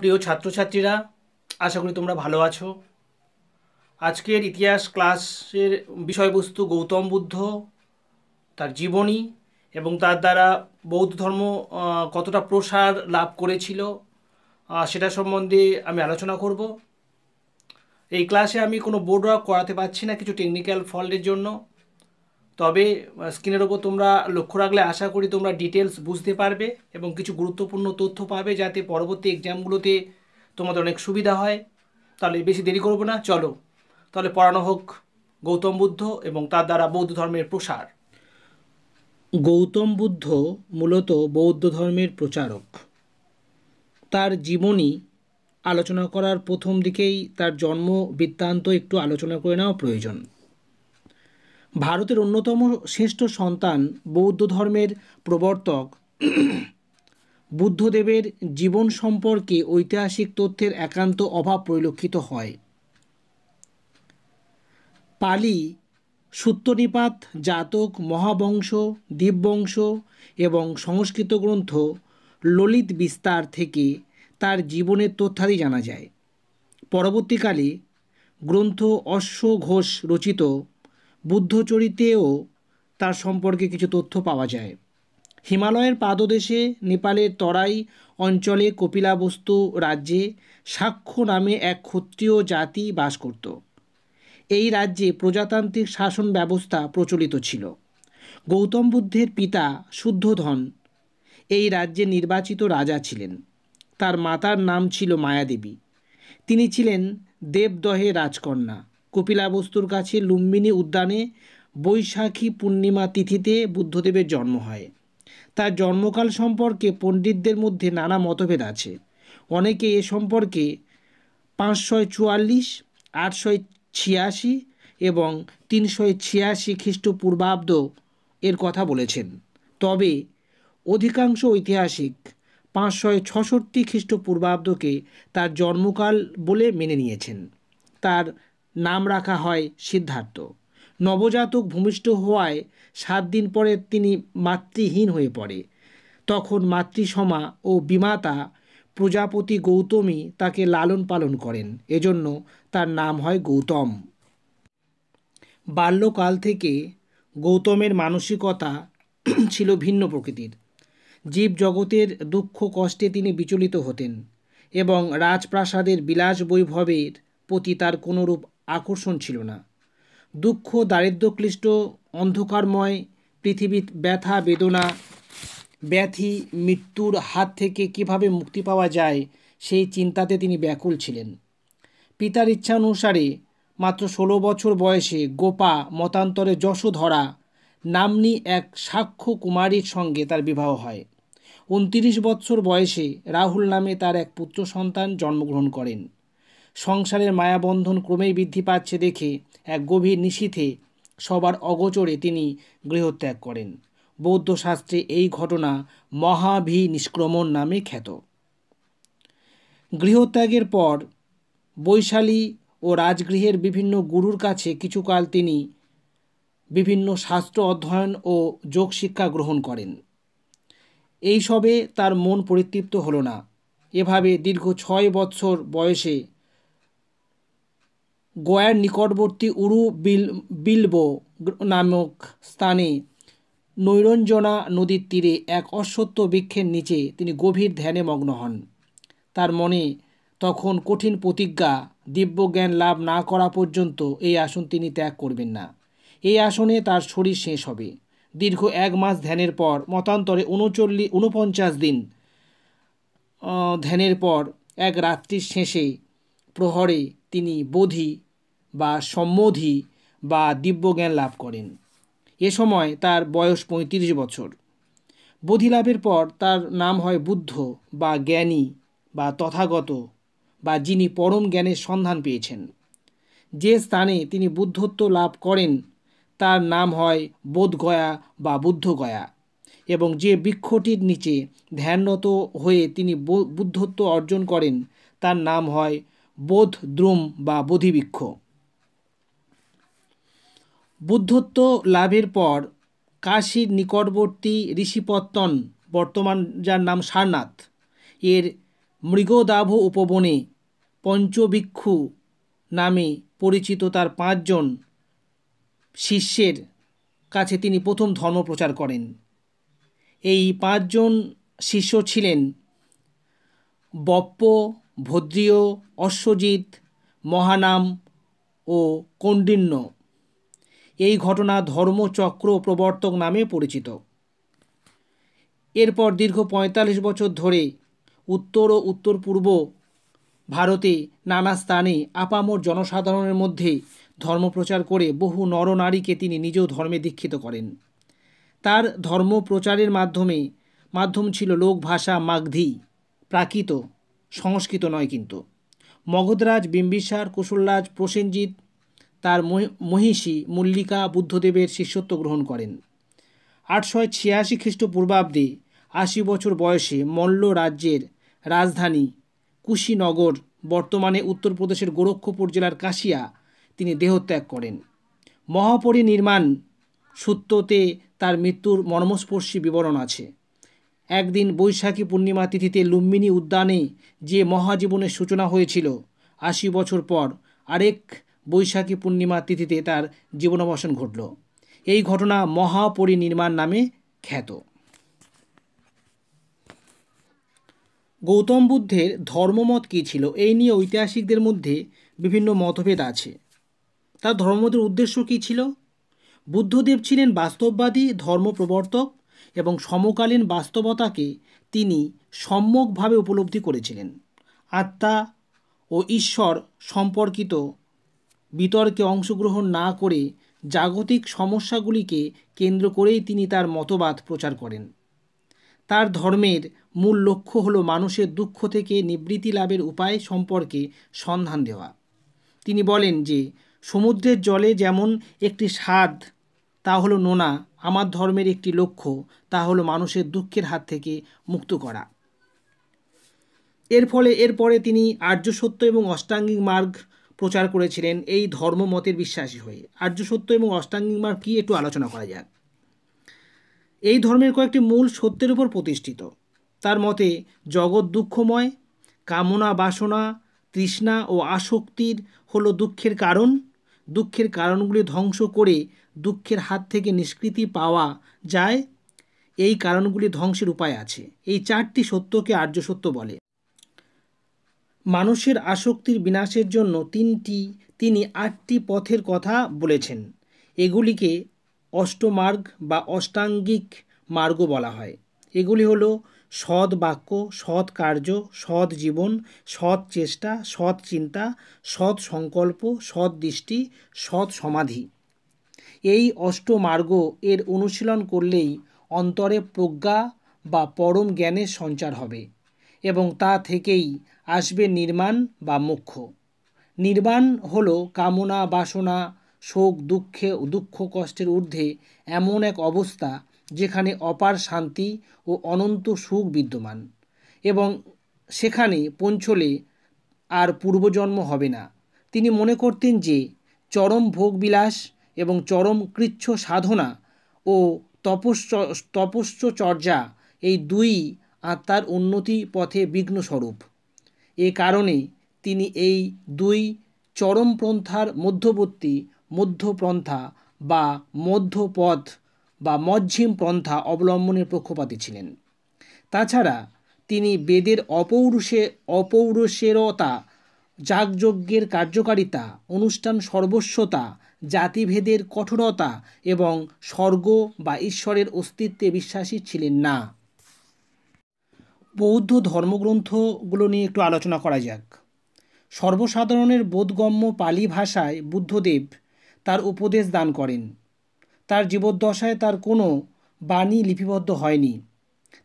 প্রিয় ছাত্রছাত্রীরা আশা করি তোমরা ভালো আছো আজকের ইতিহাস ক্লাসের বিষয়বস্তু গৌতম বুদ্ধ তার জীবনী এবং তার দ্বারা বৌদ্ধ ধর্ম কতটা প্রসার লাভ করেছিল সেটা সম্বন্ধে আমি আলোচনা করব এই ক্লাসে আমি কোনো বোর্ড ওয়ার্ক করাতে পারছি না কিছু টেকনিক্যাল ফল্টের জন্য তবে স্ক্রিনের ওপর তোমরা লক্ষ্য রাখলে আশা করি তোমরা ডিটেলস বুঝতে পারবে এবং কিছু গুরুত্বপূর্ণ তথ্য পাবে যাতে পরবর্তী এক্সামগুলোতে তোমাদের অনেক সুবিধা হয় তাহলে বেশি দেরি করবো না চলো তাহলে পড়ানো হোক গৌতম বুদ্ধ এবং তার দ্বারা বৌদ্ধ ধর্মের প্রসার গৌতম বুদ্ধ মূলত বৌদ্ধ ধর্মের প্রচারক তার জীবনী আলোচনা করার প্রথম দিকেই তার জন্ম বৃত্তান্ত একটু আলোচনা করে নেওয়া প্রয়োজন ভারতের অন্যতম শ্রেষ্ঠ সন্তান বৌদ্ধ ধর্মের প্রবর্তক বুদ্ধদেবের জীবন সম্পর্কে ঐতিহাসিক তথ্যের একান্ত অভাব পরিলক্ষিত হয় পালি সূত্রনিপাত জাতক মহাবংশ দীপবংশ এবং সংস্কৃত গ্রন্থ ললিত বিস্তার থেকে তার জীবনের তথ্যাদি জানা যায় পরবর্তীকালে গ্রন্থ অশ্ব ঘোষ রচিত বুদ্ধচরিতেও তার সম্পর্কে কিছু তথ্য পাওয়া যায় হিমালয়ের পাদদেশে নেপালের তরাই অঞ্চলে কপিলাবস্তু রাজ্যে সাক্ষ্য নামে এক ক্ষত্রিয় জাতি বাস করত এই রাজ্যে প্রজাতান্ত্রিক শাসন ব্যবস্থা প্রচলিত ছিল গৌতম বুদ্ধের পিতা শুদ্ধধন এই রাজ্যে নির্বাচিত রাজা ছিলেন তার মাতার নাম ছিল মায়াদেবী তিনি ছিলেন দেবদহে রাজকন্যা কপিলা বস্তুর কাছে লুম্বিনী উদ্যানে বৈশাখী পূর্ণিমা তিথিতে বুদ্ধদেবের জন্ম হয় তার জন্মকাল সম্পর্কে পণ্ডিতদের মধ্যে নানা মতভেদ আছে অনেকে এ সম্পর্কে পাঁচশো চুয়াল্লিশ আটশোয় ছিয়াশি এবং তিনশো ছিয়াশি খ্রিস্টপূর্বাব্দ এর কথা বলেছেন তবে অধিকাংশ ঐতিহাসিক পাঁচশো ছষট্টি খ্রিস্টপূর্বাব্দকে তার জন্মকাল বলে মেনে নিয়েছেন তার নাম রাখা হয় সিদ্ধার্থ নবজাতক ভূমিষ্ঠ হওয়ায় সাত দিন পরে তিনি মাতৃহীন হয়ে পড়ে তখন মাতৃসমা ও বিমাতা প্রজাপতি গৌতমী তাকে লালন পালন করেন এজন্য তার নাম হয় গৌতম বাল্যকাল থেকে গৌতমের মানসিকতা ছিল ভিন্ন প্রকৃতির জীব জগতের দুঃখ কষ্টে তিনি বিচলিত হতেন এবং রাজপ্রাসাদের বিলাস বৈভবের প্রতি তার কোনোরূপ আকর্ষণ ছিল না দুঃখ ক্লিষ্ট অন্ধকারময় পৃথিবীর ব্যথা বেদনা ব্যাধি মৃত্যুর হাত থেকে কিভাবে মুক্তি পাওয়া যায় সেই চিন্তাতে তিনি ব্যাকুল ছিলেন পিতার ইচ্ছানুসারে মাত্র ষোলো বছর বয়সে গোপা মতান্তরে যশোধরা নামনি এক সাক্ষ্য কুমারীর সঙ্গে তার বিবাহ হয় উনত্রিশ বৎসর বয়সে রাহুল নামে তার এক পুত্র সন্তান জন্মগ্রহণ করেন সংসারের মায়াবন্ধন ক্রমেই বৃদ্ধি পাচ্ছে দেখে এক গভীর নিশীথে সবার অগোচরে তিনি গৃহত্যাগ করেন বৌদ্ধ শাস্ত্রে এই ঘটনা মহাভি নিষ্ক্রমণ নামে খ্যাত গৃহত্যাগের পর বৈশালী ও রাজগৃহের বিভিন্ন গুরুর কাছে কিছুকাল তিনি বিভিন্ন শাস্ত্র অধ্যয়ন ও যোগ শিক্ষা গ্রহণ করেন এইসবে তার মন পরিতৃপ্ত হলো না এভাবে দীর্ঘ ছয় বৎসর বয়সে গয়ার নিকটবর্তী উরু বিল বিলবো নামক স্থানে নৈরঞ্জনা নদীর তীরে এক অসত্য বৃক্ষের নিচে তিনি গভীর ধ্যানে মগ্ন হন তার মনে তখন কঠিন প্রতিজ্ঞা দিব্য জ্ঞান লাভ না করা পর্যন্ত এই আসন তিনি ত্যাগ করবেন না এই আসনে তার শরীর শেষ হবে দীর্ঘ এক মাস ধ্যানের পর মতান্তরে উনচল্লিশ উনপঞ্চাশ দিন ধ্যানের পর এক রাত্রির শেষে প্রহরে তিনি বোধি বা সম্বোধি বা দিব্যজ্ঞান লাভ করেন এ সময় তার বয়স পঁয়ত্রিশ বছর বোধিলাভের পর তার নাম হয় বুদ্ধ বা জ্ঞানী বা তথাগত বা যিনি পরম জ্ঞানের সন্ধান পেয়েছেন যে স্থানে তিনি বুদ্ধত্ব লাভ করেন তার নাম হয় বোধগয়া বা বুদ্ধগয়া এবং যে বৃক্ষটির নিচে ধ্যানরত হয়ে তিনি বুদ্ধত্ব অর্জন করেন তার নাম হয় বোধদ্রুম বা বোধিবৃক্ষ বুদ্ধত্ব লাভের পর কাশীর নিকটবর্তী ঋষিপত্তন বর্তমান যার নাম সারনাথ এর মৃগদাভ উপবনে পঞ্চভিক্ষু নামে পরিচিত তার পাঁচজন শিষ্যের কাছে তিনি প্রথম ধর্ম প্রচার করেন এই পাঁচজন শিষ্য ছিলেন বপ্প ভদ্রীয় অশ্বজিৎ মহানাম ও কৌণ্ডিন্য এই ঘটনা ধর্মচক্র প্রবর্তক নামে পরিচিত এরপর দীর্ঘ ৪৫ বছর ধরে উত্তর ও উত্তর পূর্ব ভারতে নানা স্থানে আপামর জনসাধারণের মধ্যে ধর্ম প্রচার করে বহু নরনারীকে তিনি নিজেও ধর্মে দীক্ষিত করেন তার ধর্ম প্রচারের মাধ্যমে মাধ্যম ছিল লোক ভাষা মাগধি প্রাকৃত সংস্কৃত নয় কিন্তু মগধরাজ বিম্বিসার কুশলরাজ প্রসেনজিৎ তার মহিষী মল্লিকা বুদ্ধদেবের শিষ্যত্ব গ্রহণ করেন আটশয় ছিয়াশি খ্রিস্টপূর্বাব্দে আশি বছর বয়সে মল্ল রাজ্যের রাজধানী কুশীনগর বর্তমানে উত্তরপ্রদেশের গোরক্ষপুর জেলার কাশিয়া তিনি দেহত্যাগ করেন মহাপরিনির্মাণ সূত্রতে তার মৃত্যুর মর্মস্পর্শী বিবরণ আছে একদিন বৈশাখী পূর্ণিমা তিথিতে লুম্বিনী উদ্যানে যে মহাজীবনের সূচনা হয়েছিল আশি বছর পর আরেক বৈশাখী পূর্ণিমা তিথিতে তার জীবনাবসান ঘটল এই ঘটনা মহাপরিনির্মাণ নামে খ্যাত গৌতম বুদ্ধের ধর্মমত কী ছিল এই নিয়ে ঐতিহাসিকদের মধ্যে বিভিন্ন মতভেদ আছে তার ধর্মমতের উদ্দেশ্য কী ছিল বুদ্ধদেব ছিলেন বাস্তববাদী ধর্ম প্রবর্তক এবং সমকালীন বাস্তবতাকে তিনি সম্যকভাবে উপলব্ধি করেছিলেন আত্মা ও ঈশ্বর সম্পর্কিত বিতর্কে অংশগ্রহণ না করে জাগতিক সমস্যাগুলিকে কেন্দ্র করেই তিনি তার মতবাদ প্রচার করেন তার ধর্মের মূল লক্ষ্য হল মানুষের দুঃখ থেকে নিবৃত্তি লাভের উপায় সম্পর্কে সন্ধান দেওয়া তিনি বলেন যে সমুদ্রের জলে যেমন একটি স্বাদ তা হলো নোনা আমার ধর্মের একটি লক্ষ্য তা হলো মানুষের দুঃখের হাত থেকে মুক্ত করা এর ফলে এরপরে তিনি আর্য সত্য এবং অষ্টাঙ্গিক মার্গ প্রচার করেছিলেন এই ধর্মমতের বিশ্বাসী হয়ে আর্য সত্য এবং অষ্টাঙ্গিক মার্গ কী একটু আলোচনা করা যাক এই ধর্মের কয়েকটি মূল সত্যের উপর প্রতিষ্ঠিত তার মতে জগৎ দুঃখময় কামনা বাসনা তৃষ্ণা ও আসক্তির হল দুঃখের কারণ দুঃখের কারণগুলি ধ্বংস করে দুঃখের হাত থেকে নিষ্কৃতি পাওয়া যায় এই কারণগুলি ধ্বংসের উপায় আছে এই চারটি সত্যকে আর্য সত্য বলে মানুষের আসক্তির বিনাশের জন্য তিনটি তিনি আটটি পথের কথা বলেছেন এগুলিকে অষ্টমার্গ বা অষ্টাঙ্গিক মার্গ বলা হয় এগুলি হল সৎ বাক্য সৎ কার্য সৎ জীবন সৎ চেষ্টা সৎ চিন্তা সৎ সংকল্প সৎ দৃষ্টি সৎ সমাধি এই অষ্টমার্গ এর অনুশীলন করলেই অন্তরে প্রজ্ঞা বা পরম জ্ঞানের সঞ্চার হবে এবং তা থেকেই আসবে নির্মাণ বা মুখ্য নির্বাণ হলো কামনা বাসনা শোক দুঃখে দুঃখ কষ্টের ঊর্ধ্বে এমন এক অবস্থা যেখানে অপার শান্তি ও অনন্ত সুখ বিদ্যমান এবং সেখানে পঞ্চলে আর পূর্বজন্ম হবে না তিনি মনে করতেন যে চরম ভোগবিলাস এবং চরম কৃচ্ছ সাধনা ও তপস্য তপস্যচর্যা এই দুই আত্মার উন্নতি পথে বিঘ্নস্বরূপ এ কারণে তিনি এই দুই চরমপন্থার মধ্যবর্তী মধ্যপন্থা বা মধ্যপথ বা মধ্যম পন্থা অবলম্বনের পক্ষপাতী ছিলেন তাছাড়া তিনি বেদের অপৌরুষে অপৌরুষেরতা যাগযজ্ঞের কার্যকারিতা অনুষ্ঠান সর্বস্বতা জাতিভেদের কঠোরতা এবং স্বর্গ বা ঈশ্বরের অস্তিত্বে বিশ্বাসী ছিলেন না বৌদ্ধ ধর্মগ্রন্থগুলো নিয়ে একটু আলোচনা করা যাক সর্বসাধারণের বোধগম্য পালি ভাষায় বুদ্ধদেব তার উপদেশ দান করেন তার জীবদ্দশায় তার কোনো বাণী লিপিবদ্ধ হয়নি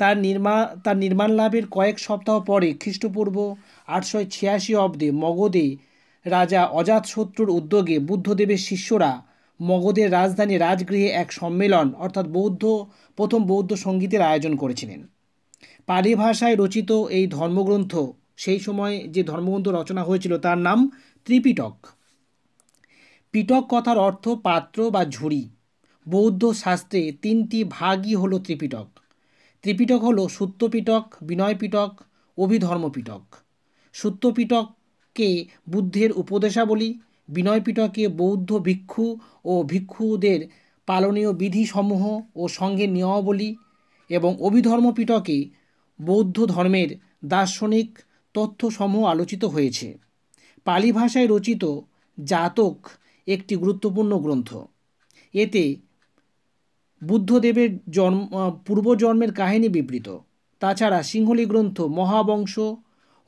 তার নির্মা তার নির্মাণ লাভের কয়েক সপ্তাহ পরে খ্রিস্টপূর্ব আটশো ছিয়াশি অব্দে মগধে রাজা অজাতশত্রুর উদ্যোগে বুদ্ধদেবের শিষ্যরা মগধের রাজধানী রাজগৃহে এক সম্মেলন অর্থাৎ বৌদ্ধ প্রথম বৌদ্ধ সঙ্গীতের আয়োজন করেছিলেন পালি ভাষায় রচিত এই ধর্মগ্রন্থ সেই সময় যে ধর্মগ্রন্থ রচনা হয়েছিল তার নাম ত্রিপিটক পিটক কথার অর্থ পাত্র বা ঝুড়ি বৌদ্ধ শাস্ত্রে তিনটি ভাগই হলো ত্রিপিটক ত্রিপিটক হলো পিটক বিনয়পিটক অভিধর্মপিটক সূত্রপিটককে বুদ্ধের উপদেশাবলী বিনয়পিটকে বৌদ্ধ ভিক্ষু ও ভিক্ষুদের পালনীয় বিধিসমূহ ও সঙ্গে নিয়মাবলী এবং অভিধর্মপিটকে বৌদ্ধ ধর্মের দার্শনিক তথ্যসমূহ আলোচিত হয়েছে পালি ভাষায় রচিত জাতক একটি গুরুত্বপূর্ণ গ্রন্থ এতে বুদ্ধদেবের জন্ম পূর্বজন্মের কাহিনী বিবৃত তাছাড়া সিংহলি গ্রন্থ মহাবংশ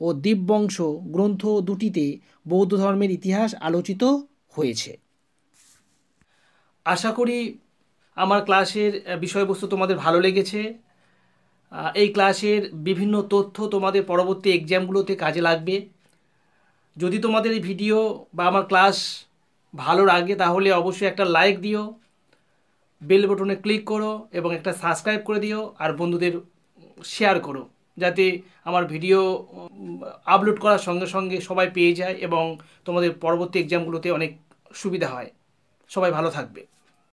ও দীপবংশ গ্রন্থ দুটিতে বৌদ্ধ ধর্মের ইতিহাস আলোচিত হয়েছে আশা করি আমার ক্লাসের বিষয়বস্তু তোমাদের ভালো লেগেছে এই ক্লাসের বিভিন্ন তথ্য তোমাদের পরবর্তী এক্সামগুলোতে কাজে লাগবে যদি তোমাদের এই ভিডিও বা আমার ক্লাস ভালো লাগে তাহলে অবশ্যই একটা লাইক দিও বেল বটনে ক্লিক করো এবং একটা সাবস্ক্রাইব করে দিও আর বন্ধুদের শেয়ার করো যাতে আমার ভিডিও আপলোড করার সঙ্গে সঙ্গে সবাই পেয়ে যায় এবং তোমাদের পরবর্তী এক্সামগুলোতে অনেক সুবিধা হয় সবাই ভালো থাকবে